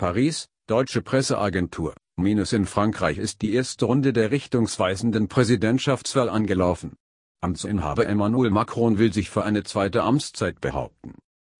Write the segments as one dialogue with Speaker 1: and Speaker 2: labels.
Speaker 1: Paris, Deutsche Presseagentur, minus in Frankreich ist die erste Runde der richtungsweisenden Präsidentschaftswahl angelaufen. Amtsinhaber Emmanuel Macron will sich für eine zweite Amtszeit behaupten.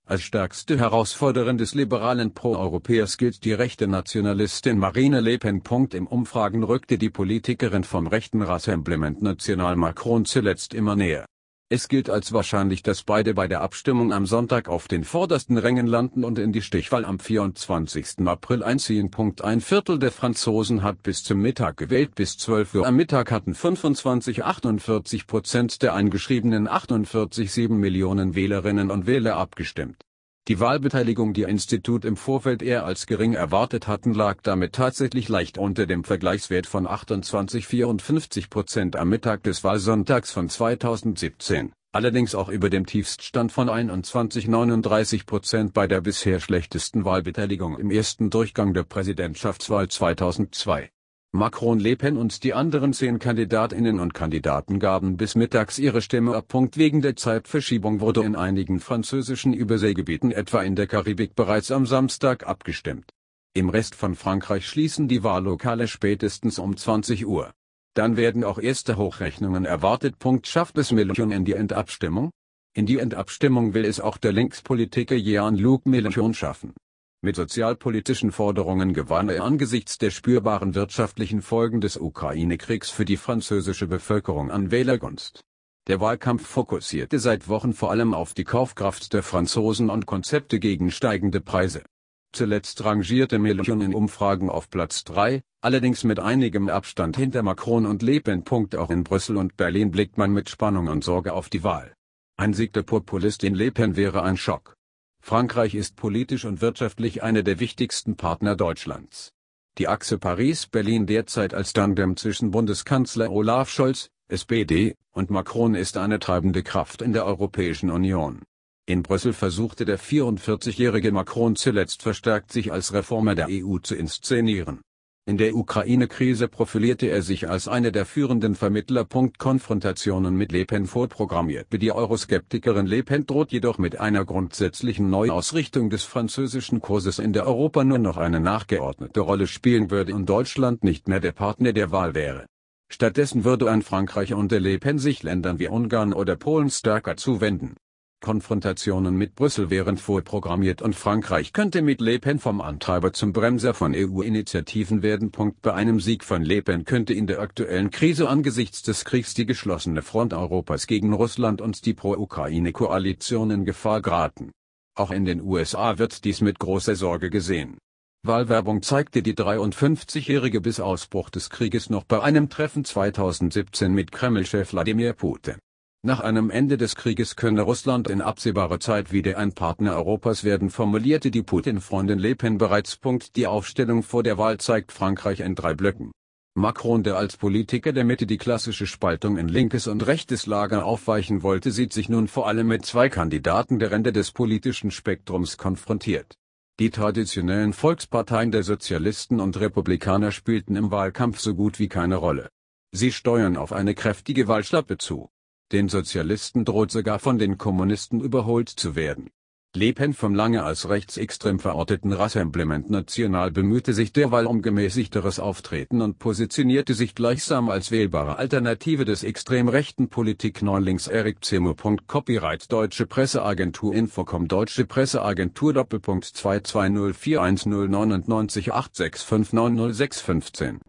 Speaker 1: Als stärkste Herausforderin des liberalen Pro-Europäers gilt die rechte Nationalistin Marine Le Pen. Im Umfragen rückte die Politikerin vom rechten Rassemblement National Macron zuletzt immer näher es gilt als wahrscheinlich, dass beide bei der Abstimmung am Sonntag auf den vordersten Rängen landen und in die Stichwahl am 24. April einziehen. Ein Viertel der Franzosen hat bis zum Mittag gewählt. Bis 12 Uhr am Mittag hatten 25, 48 Prozent der eingeschriebenen 48,7 Millionen Wählerinnen und Wähler abgestimmt die Wahlbeteiligung die Institut im Vorfeld eher als gering erwartet hatten lag damit tatsächlich leicht unter dem Vergleichswert von 28,54 Prozent am Mittag des Wahlsonntags von 2017, allerdings auch über dem Tiefststand von 21,39 Prozent bei der bisher schlechtesten Wahlbeteiligung im ersten Durchgang der Präsidentschaftswahl 2002 Macron, Le Pen und die anderen zehn Kandidatinnen und Kandidaten gaben bis mittags ihre Stimme ab. Wegen der Zeitverschiebung wurde in einigen französischen Überseegebieten etwa in der Karibik bereits am Samstag abgestimmt. Im Rest von Frankreich schließen die Wahllokale spätestens um 20 Uhr. Dann werden auch erste Hochrechnungen erwartet. Schafft es Mélenchon in die Endabstimmung? In die Endabstimmung will es auch der Linkspolitiker Jean-Luc Mélenchon schaffen. Mit sozialpolitischen Forderungen gewann er angesichts der spürbaren wirtschaftlichen Folgen des Ukraine-Kriegs für die französische Bevölkerung an Wählergunst. Der Wahlkampf fokussierte seit Wochen vor allem auf die Kaufkraft der Franzosen und Konzepte gegen steigende Preise. Zuletzt rangierte Mélenchon in Umfragen auf Platz 3, allerdings mit einigem Abstand hinter Macron und Le Pen. Auch in Brüssel und Berlin blickt man mit Spannung und Sorge auf die Wahl. Ein Sieg der Populistin Le Pen wäre ein Schock. Frankreich ist politisch und wirtschaftlich eine der wichtigsten Partner Deutschlands. Die Achse Paris-Berlin derzeit als Tandem zwischen Bundeskanzler Olaf Scholz, SPD, und Macron ist eine treibende Kraft in der Europäischen Union. In Brüssel versuchte der 44-jährige Macron zuletzt verstärkt sich als Reformer der EU zu inszenieren. In der Ukraine-Krise profilierte er sich als einer der führenden Vermittler. Konfrontationen mit Le Pen vorprogrammierte die Euroskeptikerin Le Pen droht jedoch mit einer grundsätzlichen Neuausrichtung des französischen Kurses in der Europa nur noch eine nachgeordnete Rolle spielen würde und Deutschland nicht mehr der Partner der Wahl wäre. Stattdessen würde ein Frankreich unter Le Pen sich Ländern wie Ungarn oder Polen stärker zuwenden Konfrontationen mit Brüssel wären vorprogrammiert und Frankreich könnte mit Le Pen vom Antreiber zum Bremser von EU-Initiativen werden. Bei einem Sieg von Le Pen könnte in der aktuellen Krise angesichts des Kriegs die geschlossene Front Europas gegen Russland und die Pro-Ukraine-Koalition in Gefahr geraten. Auch in den USA wird dies mit großer Sorge gesehen. Wahlwerbung zeigte die 53-Jährige bis Ausbruch des Krieges noch bei einem Treffen 2017 mit Kreml-Chef Wladimir Putin. Nach einem Ende des Krieges könne Russland in absehbarer Zeit wieder ein Partner Europas werden, formulierte die Putin-Freundin Le Pen bereits. Die Aufstellung vor der Wahl zeigt Frankreich in drei Blöcken. Macron, der als Politiker der Mitte die klassische Spaltung in linkes und rechtes Lager aufweichen wollte, sieht sich nun vor allem mit zwei Kandidaten der Ränder des politischen Spektrums konfrontiert. Die traditionellen Volksparteien der Sozialisten und Republikaner spielten im Wahlkampf so gut wie keine Rolle. Sie steuern auf eine kräftige Wahlschlappe zu. Den Sozialisten droht sogar von den Kommunisten überholt zu werden. Le Pen vom lange als rechtsextrem verorteten Rassemblement National bemühte sich derweil um gemäßigteres Auftreten und positionierte sich gleichsam als wählbare Alternative des extrem rechten Politik Neulings Eric Zimmer. Copyright Deutsche Presseagentur Infocom Deutsche Presseagentur Doppelpunkt 22041099865906515